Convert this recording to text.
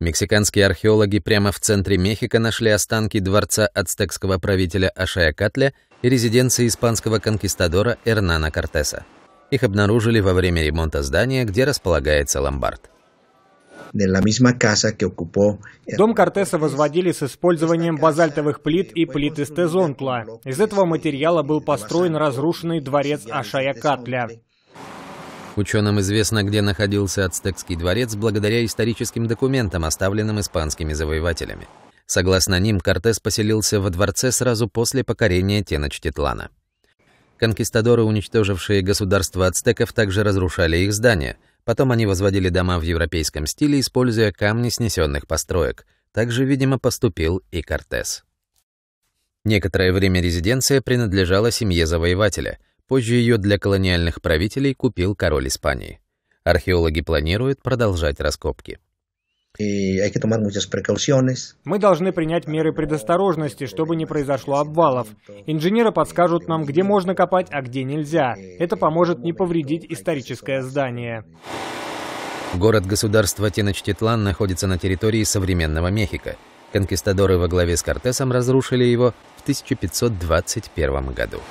Мексиканские археологи прямо в центре Мехико нашли останки дворца ацтекского правителя Ашаякатля и резиденции испанского конкистадора Эрнана Кортеса. Их обнаружили во время ремонта здания, где располагается ломбард. Дом Кортеса возводили с использованием базальтовых плит и плит из тезонтла. Из этого материала был построен разрушенный дворец Ашая Ученым известно, где находился Ацтекский дворец благодаря историческим документам, оставленным испанскими завоевателями. Согласно ним, Кортес поселился во дворце сразу после покорения Теночтитлана. Конкистадоры, уничтожившие государство ацтеков, также разрушали их здания. Потом они возводили дома в европейском стиле, используя камни снесенных построек. Так же, видимо, поступил и Кортес. Некоторое время резиденция принадлежала семье завоевателя — Позже ее для колониальных правителей купил король Испании. Археологи планируют продолжать раскопки. Мы должны принять меры предосторожности, чтобы не произошло обвалов. Инженеры подскажут нам, где можно копать, а где нельзя. Это поможет не повредить историческое здание. Город-государство Теночтитлан находится на территории современного Мехико. Конкистадоры во главе с Кортесом разрушили его в 1521 году.